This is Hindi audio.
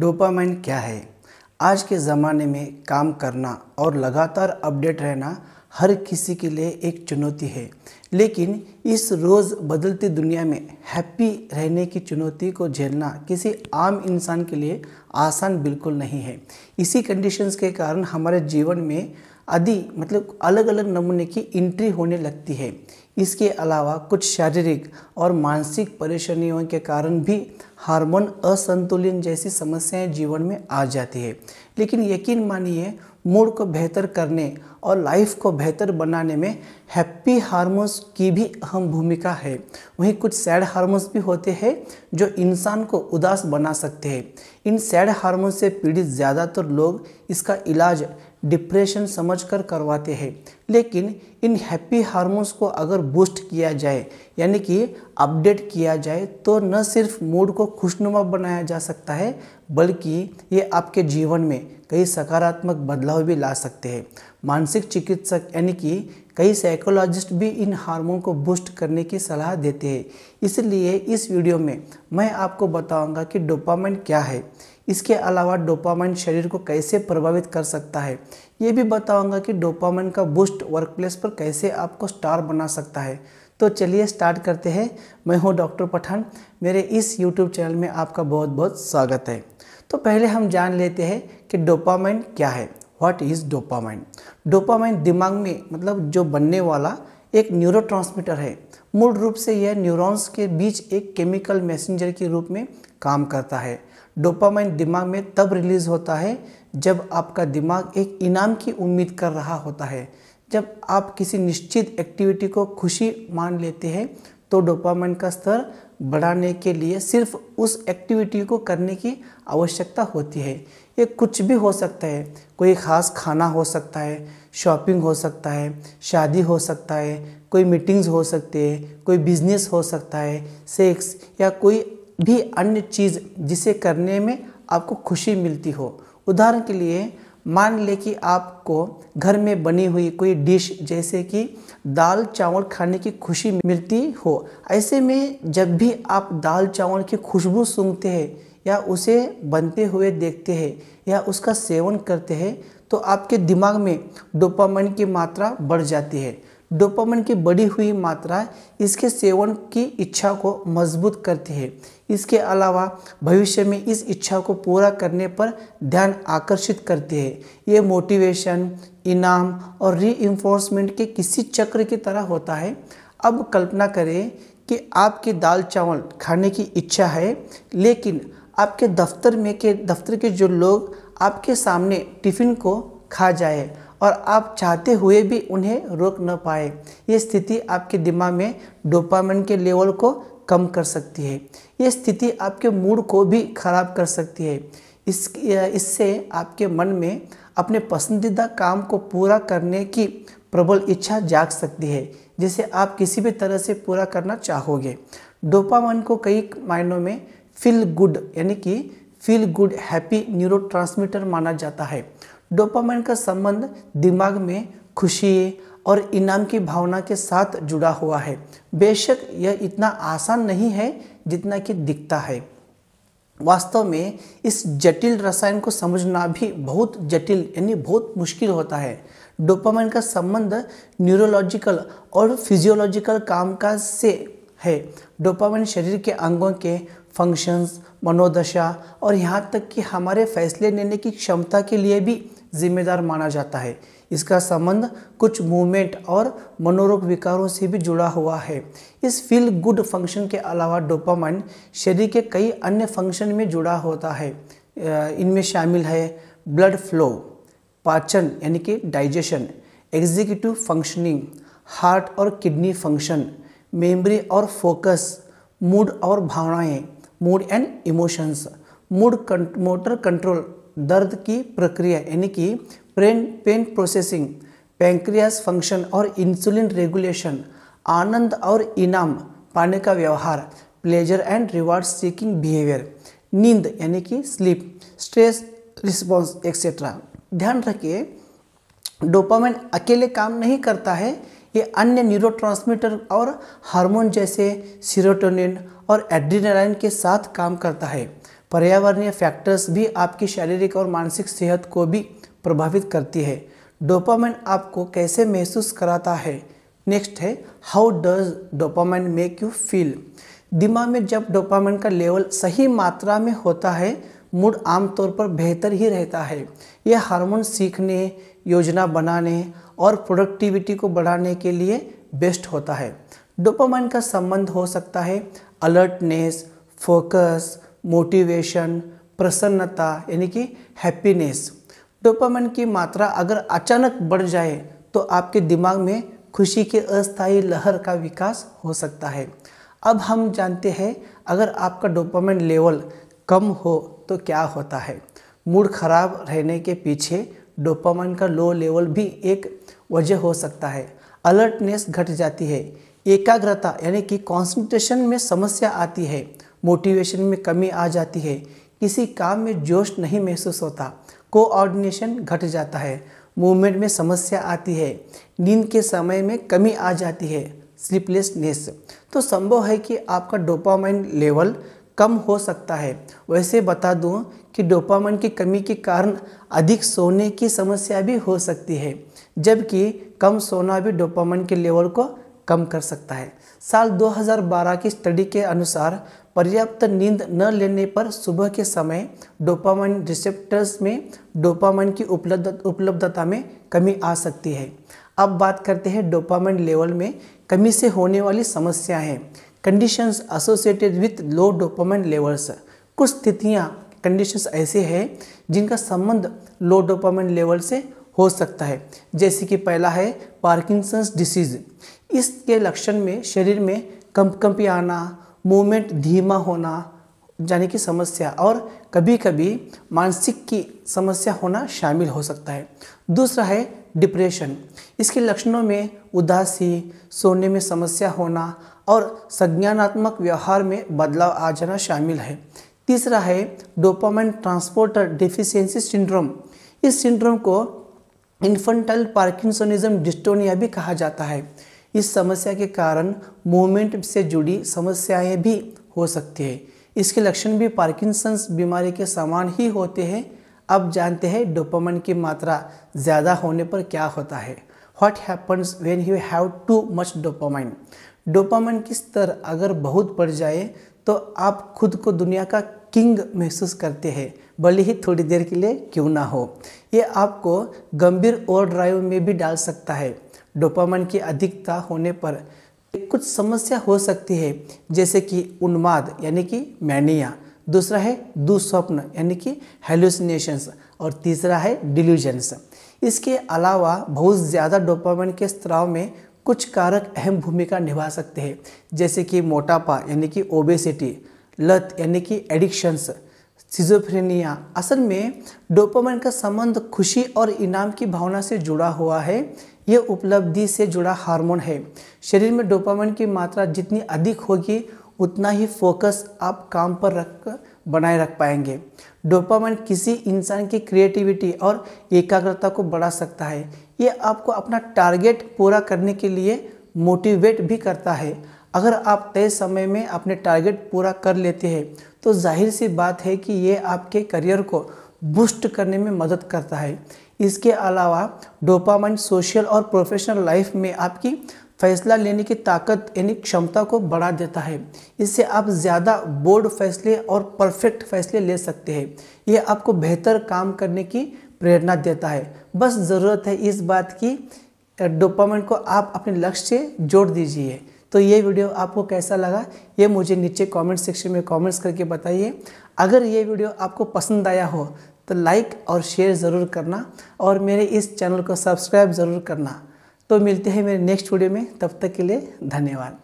डोपामाइन क्या है आज के ज़माने में काम करना और लगातार अपडेट रहना हर किसी के लिए एक चुनौती है लेकिन इस रोज़ बदलती दुनिया में हैप्पी रहने की चुनौती को झेलना किसी आम इंसान के लिए आसान बिल्कुल नहीं है इसी कंडीशंस के कारण हमारे जीवन में आदि मतलब अलग अलग नमूने की इंट्री होने लगती है इसके अलावा कुछ शारीरिक और मानसिक परेशानियों के कारण भी हार्मोन असंतुलन जैसी समस्याएं जीवन में आ जाती है लेकिन यकीन मानिए मूड को बेहतर करने और लाइफ को बेहतर बनाने में हैप्पी हार्मोन्स की भी अहम भूमिका है वहीं कुछ सैड हार्मोन्स भी होते हैं जो इंसान को उदास बना सकते हैं इन सैड हार्मोन से पीड़ित ज़्यादातर लोग इसका इलाज डिप्रेशन समझकर करवाते हैं लेकिन इन हैप्पी हार्मोन्स को अगर बूस्ट किया जाए यानी कि अपडेट किया जाए तो न सिर्फ मूड को खुशनुमा बनाया जा सकता है बल्कि ये आपके जीवन में कई सकारात्मक बदलाव भी ला सकते हैं मानसिक चिकित्सक यानी कि कई साइकोलॉजिस्ट भी इन हार्मोन को बूस्ट करने की सलाह देते हैं इसलिए इस वीडियो में मैं आपको बताऊंगा कि डोपामाइन क्या है इसके अलावा डोपामाइन शरीर को कैसे प्रभावित कर सकता है ये भी बताऊंगा कि डोपामाइन का बूस्ट वर्कप्लेस पर कैसे आपको स्टार बना सकता है तो चलिए स्टार्ट करते हैं मैं हूँ डॉक्टर पठान मेरे इस यूट्यूब चैनल में आपका बहुत बहुत स्वागत है तो पहले हम जान लेते हैं कि डोपामाइन क्या है व्हाट इज़ डोपामाइन डोपामाइन दिमाग में मतलब जो बनने वाला एक न्यूरो है मूल रूप से यह न्यूरॉन्स के बीच एक केमिकल मैसेंजर के रूप में काम करता है डोपामाइन दिमाग में तब रिलीज़ होता है जब आपका दिमाग एक इनाम की उम्मीद कर रहा होता है जब आप किसी निश्चित एक्टिविटी को खुशी मान लेते हैं तो डोपामाइन का स्तर बढ़ाने के लिए सिर्फ उस एक्टिविटी को करने की आवश्यकता होती है ये कुछ भी हो सकता है कोई ख़ास खाना हो सकता है शॉपिंग हो सकता है शादी हो सकता है कोई मीटिंग्स हो सकती है कोई बिजनेस हो सकता है सेक्स या कोई भी अन्य चीज़ जिसे करने में आपको खुशी मिलती हो उदाहरण के लिए मान ले कि आपको घर में बनी हुई कोई डिश जैसे कि दाल चावल खाने की खुशी मिलती हो ऐसे में जब भी आप दाल चावल की खुशबू सूंघते हैं या उसे बनते हुए देखते हैं या उसका सेवन करते हैं तो आपके दिमाग में डोपामाइन की मात्रा बढ़ जाती है डोपामिन की बढ़ी हुई मात्रा इसके सेवन की इच्छा को मजबूत करती है इसके अलावा भविष्य में इस इच्छा को पूरा करने पर ध्यान आकर्षित करती है ये मोटिवेशन इनाम और री के किसी चक्र की तरह होता है अब कल्पना करें कि आपके दाल चावल खाने की इच्छा है लेकिन आपके दफ्तर में के दफ्तर के जो लोग आपके सामने टिफ़िन को खा जाए और आप चाहते हुए भी उन्हें रोक न पाए ये स्थिति आपके दिमाग में डोपामिन के लेवल को कम कर सकती है ये स्थिति आपके मूड को भी खराब कर सकती है इस इससे आपके मन में अपने पसंदीदा काम को पूरा करने की प्रबल इच्छा जाग सकती है जिसे आप किसी भी तरह से पूरा करना चाहोगे डोपामाइन को कई मायनों में फील गुड यानी कि फील गुड हैप्पी न्यूरो माना जाता है डोपामाइन का संबंध दिमाग में खुशी और इनाम की भावना के साथ जुड़ा हुआ है बेशक यह इतना आसान नहीं है जितना कि दिखता है वास्तव में इस जटिल रसायन को समझना भी बहुत जटिल यानी बहुत मुश्किल होता है डोपामाइन का संबंध न्यूरोलॉजिकल और फिजियोलॉजिकल कामकाज से है डोपामाइन शरीर के अंगों के फंक्शंस मनोदशा और यहाँ तक कि हमारे फैसले लेने की क्षमता के लिए भी जिम्मेदार माना जाता है इसका संबंध कुछ मूवमेंट और मनोरोग विकारों से भी जुड़ा हुआ है इस फील गुड फंक्शन के अलावा डोपामाइन शरीर के कई अन्य फंक्शन में जुड़ा होता है इनमें शामिल है ब्लड फ्लो पाचन यानी कि डाइजेशन एग्जीक्यूटिव फंक्शनिंग हार्ट और किडनी फंक्शन मेमोरी और फोकस मूड और भावनाएं mood and emotions mood motor control दर्द की प्रक्रिया यानी कि pain pain processing pancreas function और इंसुलिन रेगुलेशन आनंद और इनाम पाने का व्यवहार pleasure and reward seeking behaviour नींद यानी कि स्लीप स्ट्रेस रिस्पॉन्स एक्सेट्रा ध्यान रखिए डोपामिन अकेले काम नहीं करता है ये अन्य न्यूरोट्रांसमीटर और हार्मोन जैसे सीरोटोनिन और एड्रीनलाइन के साथ काम करता है पर्यावरणीय फैक्टर्स भी आपकी शारीरिक और मानसिक सेहत को भी प्रभावित करती है डोपामाइन आपको कैसे महसूस कराता है नेक्स्ट है how does dopamine make you feel दिमाग में जब डोपामाइन का लेवल सही मात्रा में होता है मूड आमतौर पर बेहतर ही रहता है यह हार्मोन सीखने योजना बनाने और प्रोडक्टिविटी को बढ़ाने के लिए बेस्ट होता है डोपामाइन का संबंध हो सकता है अलर्टनेस फोकस मोटिवेशन प्रसन्नता यानी कि हैप्पीनेस डोपामाइन की मात्रा अगर अचानक बढ़ जाए तो आपके दिमाग में खुशी की अस्थायी लहर का विकास हो सकता है अब हम जानते हैं अगर आपका डोपामाइन लेवल कम हो तो क्या होता है मूड खराब रहने के पीछे डोपामाइन का लो लेवल भी एक वजह हो सकता है अलर्टनेस घट जाती है एकाग्रता यानी कि कॉन्सेंट्रेशन में समस्या आती है मोटिवेशन में कमी आ जाती है किसी काम में जोश नहीं महसूस होता कोऑर्डिनेशन घट जाता है मूवमेंट में समस्या आती है नींद के समय में कमी आ जाती है स्लीपलेसनेस तो संभव है कि आपका डोपामाइन लेवल कम हो सकता है वैसे बता दूं कि डोपामाइन की कमी के कारण अधिक सोने की समस्या भी हो सकती है जबकि कम सोना भी डोपामाइन के लेवल को कम कर सकता है साल 2012 की स्टडी के अनुसार पर्याप्त नींद न लेने पर सुबह के समय डोपामाइन रिसेप्टर्स में डोपामाइन की उपलब्ध उपलब्धता में कमी आ सकती है अब बात करते हैं डोपामाइन लेवल में कमी से होने वाली समस्याएँ conditions associated with low dopamine levels कुछ स्थितियाँ कंडीशंस ऐसे हैं जिनका संबंध लो डोपामाइन लेवल से हो सकता है जैसे कि पहला है पार्किंसंस डिसीज इसके लक्षण में शरीर में कंपकंपी आना मूवमेंट धीमा होना जाने की समस्या और कभी कभी मानसिक की समस्या होना शामिल हो सकता है दूसरा है डिप्रेशन इसके लक्षणों में उदासी सोने में समस्या होना और संज्ञानात्मक व्यवहार में बदलाव आ जाना शामिल है तीसरा है डोपामाइन ट्रांसपोर्टर डिफिशियंसी सिंड्रोम इस सिंड्रोम को इन्फेंटाइल पार्किंसोनिज्म डिस्टोनिया भी कहा जाता है इस समस्या के कारण मूवमेंट से जुड़ी समस्याएं भी हो सकती है इसके लक्षण भी पार्किंसंस बीमारी के समान ही होते हैं अब जानते हैं डोपामाइन की मात्रा ज़्यादा होने पर क्या होता है what happens when you have too much dopamine dopamine की स्तर अगर बहुत बढ़ जाए तो आप खुद को दुनिया का किंग महसूस करते हैं भले ही थोड़ी देर के लिए क्यों ना हो ये आपको गंभीर ओवर ड्राइव में भी डाल सकता है डोपामाइन की अधिकता होने पर कुछ समस्या हो सकती है जैसे कि उन्माद यानी कि मैनिया दूसरा है दुस्वप्न यानी कि हेलुसिनेशंस और तीसरा है डिल्यूजन्स इसके अलावा बहुत ज़्यादा डोपामाइन के स्त्राव में कुछ कारक अहम भूमिका निभा सकते हैं जैसे कि मोटापा यानी कि ओबेसिटी लत यानी कि एडिक्शंस सिजोफ्रेनिया असल में डोपामाइन का संबंध खुशी और इनाम की भावना से जुड़ा हुआ है यह उपलब्धि से जुड़ा हार्मोन है शरीर में डोपामाइन की मात्रा जितनी अधिक होगी उतना ही फोकस आप काम पर रख बनाए रख पाएंगे डोपामाइन किसी इंसान की क्रिएटिविटी और एकाग्रता को बढ़ा सकता है ये आपको अपना टारगेट पूरा करने के लिए मोटिवेट भी करता है अगर आप तय समय में अपने टारगेट पूरा कर लेते हैं तो जाहिर सी बात है कि ये आपके करियर को बूस्ट करने में मदद करता है इसके अलावा डोपामाइंड सोशल और प्रोफेशनल लाइफ में आपकी फैसला लेने की ताकत यानी क्षमता को बढ़ा देता है इससे आप ज़्यादा बोर्ड फैसले और परफेक्ट फैसले ले सकते हैं ये आपको बेहतर काम करने की प्रेरणा देता है बस ज़रूरत है इस बात की डोपामाइन को आप अपने लक्ष्य से जोड़ दीजिए तो ये वीडियो आपको कैसा लगा ये मुझे नीचे कमेंट सेक्शन में कमेंट्स करके बताइए अगर ये वीडियो आपको पसंद आया हो तो लाइक और शेयर ज़रूर करना और मेरे इस चैनल को सब्सक्राइब ज़रूर करना तो मिलते हैं मेरे नेक्स्ट वीडियो में तब तक के लिए धन्यवाद